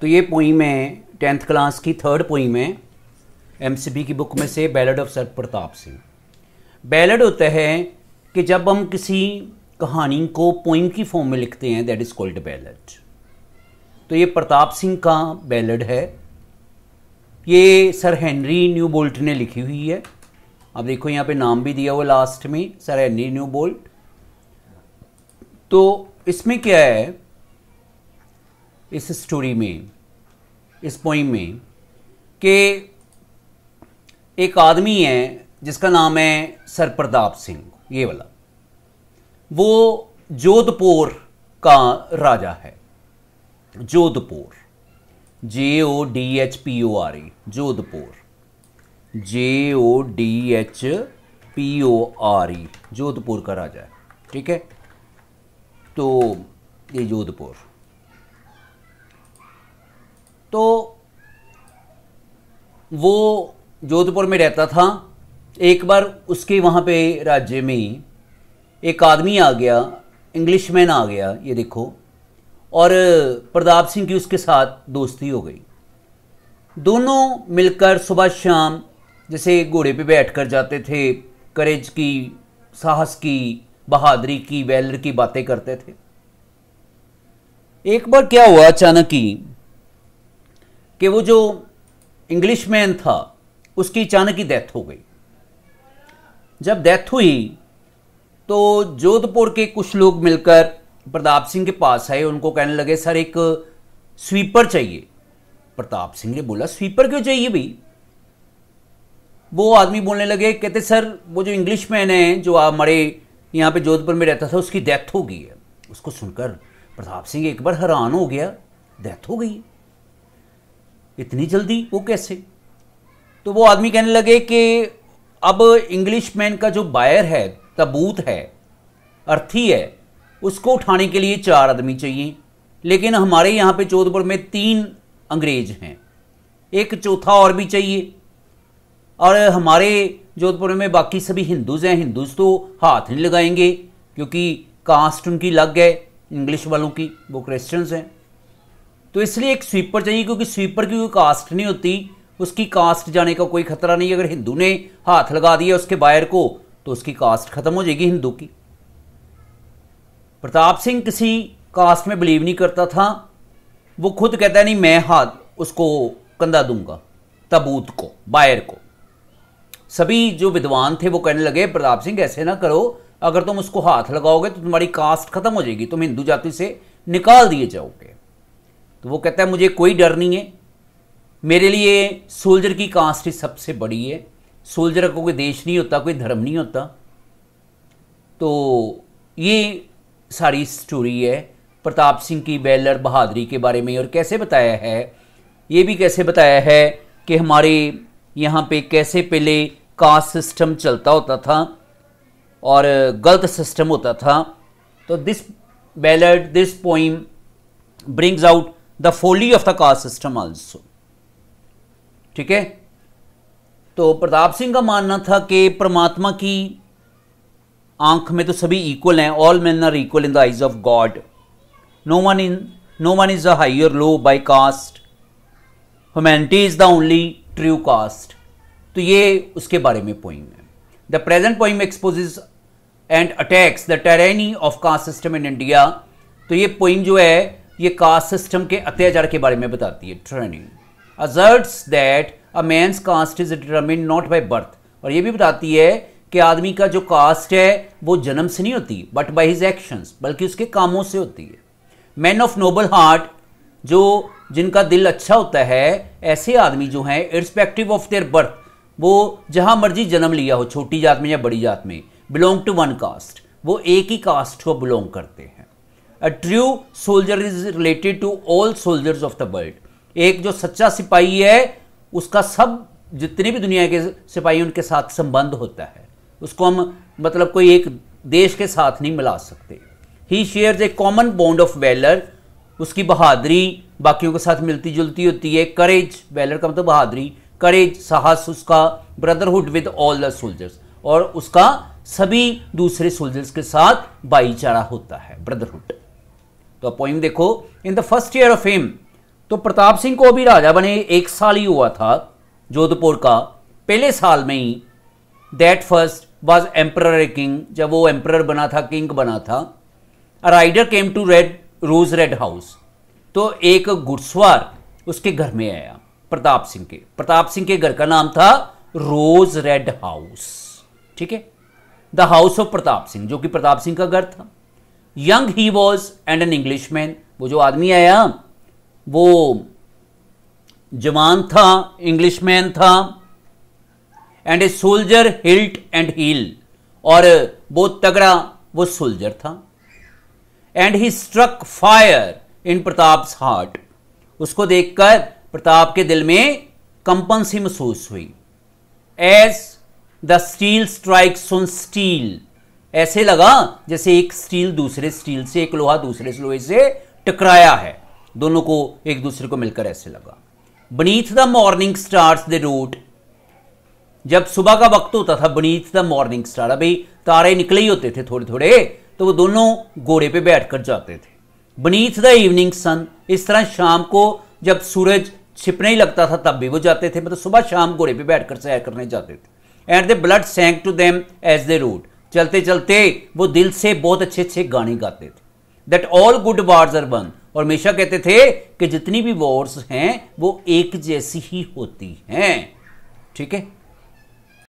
तो ये पोईम है टेंथ क्लास की थर्ड पोईम है एमसीबी की बुक में से ballad of Sir Pratap Singh ballad होता है कि जब हम किसी कहानी को पोइम की फॉर्म में लिखते हैं दैट इज़ कॉल्ड बैलड तो ये प्रताप सिंह का बैलड है ये सर हेनरी न्यू बोल्ट ने लिखी हुई है अब देखो यहाँ पे नाम भी दिया हुआ लास्ट में सर हेनरी न्यू बोल्ट तो इसमें क्या है इस स्टोरी में इस पोइम में कि एक आदमी है जिसका नाम है सर प्रताप सिंह ये वाला वो जोधपुर का राजा है Jodhpur J O D H P O R E Jodhpur J O D H P O R E Jodhpur का राजा है ठीक है तो ये जोधपुर तो वो जोधपुर में रहता था एक बार उसके वहाँ पे राज्य में एक आदमी आ गया इंग्लिश मैन आ गया ये देखो और प्रताप सिंह की उसके साथ दोस्ती हो गई दोनों मिलकर सुबह शाम जैसे घोड़े पे बैठ कर जाते थे करेज की साहस की बहादुरी की वैलर की बातें करते थे एक बार क्या हुआ अचानक ही कि वो जो इंग्लिश मैन था उसकी अचानक ही डेथ हो गई जब डेथ हुई तो जोधपुर के कुछ लोग मिलकर प्रताप सिंह के पास आए उनको कहने लगे सर एक स्वीपर चाहिए प्रताप सिंह ने बोला स्वीपर क्यों चाहिए भाई वो आदमी बोलने लगे कहते सर वो जो इंग्लिश मैन है जो आप मरे यहाँ पे जोधपुर में रहता था उसकी डेथ हो गई है उसको सुनकर प्रताप सिंह एक बार हैरान हो गया डेथ हो गई है इतनी जल्दी वो कैसे तो वो आदमी कहने लगे कि अब इंग्लिश मैन का जो बायर है तबूत है अर्थी है उसको उठाने के लिए चार आदमी चाहिए लेकिन हमारे यहाँ पे जोधपुर में तीन अंग्रेज हैं एक चौथा और भी चाहिए और हमारे जोधपुर में बाकी सभी हिंदूज हैं हिंदूज तो हाथ नहीं लगाएंगे क्योंकि कास्ट उनकी लग है इंग्लिश वालों की वो क्रिश्चियंस हैं तो इसलिए एक स्वीपर चाहिए क्योंकि स्वीपर की कोई कास्ट नहीं होती उसकी कास्ट जाने का कोई खतरा नहीं अगर हिंदू ने हाथ लगा दिया उसके बायर को तो उसकी कास्ट खत्म हो जाएगी हिंदू की प्रताप सिंह किसी कास्ट में बिलीव नहीं करता था वो खुद कहता है नहीं मैं हाथ उसको कंधा दूंगा तबूत को बायर को सभी जो विद्वान थे वो कहने लगे प्रताप सिंह ऐसे ना करो अगर तुम उसको हाथ लगाओगे तो तुम्हारी कास्ट खत्म हो जाएगी तुम हिंदू जाति से निकाल दिए जाओगे तो वो कहता है मुझे कोई डर नहीं है मेरे लिए सोल्जर की कास्ट ही सबसे बड़ी है सोल्जर का कोई देश नहीं होता कोई धर्म नहीं होता तो ये सारी स्टोरी है प्रताप सिंह की बैलर बहादुरी के बारे में और कैसे बताया है ये भी कैसे बताया है कि हमारे यहाँ पे कैसे पहले कास्ट सिस्टम चलता होता था और गलत सिस्टम होता था तो this ballad this poem brings out the folly of the caste system also ठीक है तो प्रताप सिंह का मानना था कि परमात्मा की आंख में तो सभी इक्वल हैं all man are equal in the eyes of God no one in no one is a higher low by caste humanity is the only true caste तो ये उसके बारे में पोइम है the present poem expose and attacks the tyranny of caste system in India तो ये poem जो है ये कास्ट सिस्टम के अत्याचार के बारे में बताती है training asserts that a man's caste is determine not by birth और ये भी बताती है कि आदमी का जो कास्ट है वो जन्म से नहीं होती बट बाय हिज एक्शंस बल्कि उसके कामों से होती है मैन ऑफ नोबल हार्ट जो जिनका दिल अच्छा होता है ऐसे आदमी जो हैं इरिस्पेक्टिव ऑफ देयर बर्थ वो जहाँ मर्जी जन्म लिया हो छोटी जात में या बड़ी जात में बिलोंग टू वन कास्ट वो एक ही कास्ट को बिलोंग करते हैं a true soldier is related to all soldiers of the world एक जो सच्चा सिपाही है उसका सब जितने भी दुनिया के सिपाही उनके साथ संबंध होता है उसको हम मतलब कोई एक देश के साथ नहीं मिला सकते ही share a common bond of valour उसकी बहादरी बाकियों के साथ मिलती जुलती होती है करेज वेलर का मतलब बहादरी करेज साहस उसका brotherhood with all the soldiers और उसका सभी दूसरे सोल्जर्स के साथ भाईचारा होता है ब्रदरहुड तो पोइम देखो in the first year of fame तो प्रताप सिंह को अभी राजा बने एक साल ही हुआ था जोधपुर का पहले साल में ही that first was emperor king जब वो एम्प्रर बना था किंग बना था a rider came to red rose red house तो एक घुड़सवार उसके घर में आया प्रताप सिंह के प्रताप सिंह के घर का नाम था रोज रेड हाउस ठीक है the house of Pratap Singh जो कि प्रताप सिंह का घर था young he was and an English man वो जो आदमी आया वो जवान था इंग्लिश मैन था and a soldier hilt and heel और बहुत तगड़ा वो सोल्जर था and he struck fire in Pratap heart उसको देखकर प्रताप के दिल में कंपन सी महसूस हुई as the steel strikes on steel ऐसे लगा जैसे एक स्टील दूसरे स्टील से एक लोहा दूसरे लोहे से टकराया है दोनों को एक दूसरे को मिलकर ऐसे लगा beneath the morning stars the rode जब सुबह का वक्त होता था बनीथ द मॉर्निंग स्टार अभी तारे निकले ही होते थे थोड़े थोड़े तो वो दोनों घोड़े पे बैठ कर जाते थे बनीथ द इवनिंग सन इस तरह शाम को जब सूरज छिपने ही लगता था तब भी वो जाते थे मतलब सुबह शाम घोड़े पे बैठ कर सैर करने जाते थे and the blood sang to them as they rode चलते चलते वो दिल से बहुत अच्छे अच्छे गाने गाते थे that all good wars are won और हमेशा कहते थे कि जितनी भी वॉर्स हैं वो एक जैसी ही होती हैं ठीक है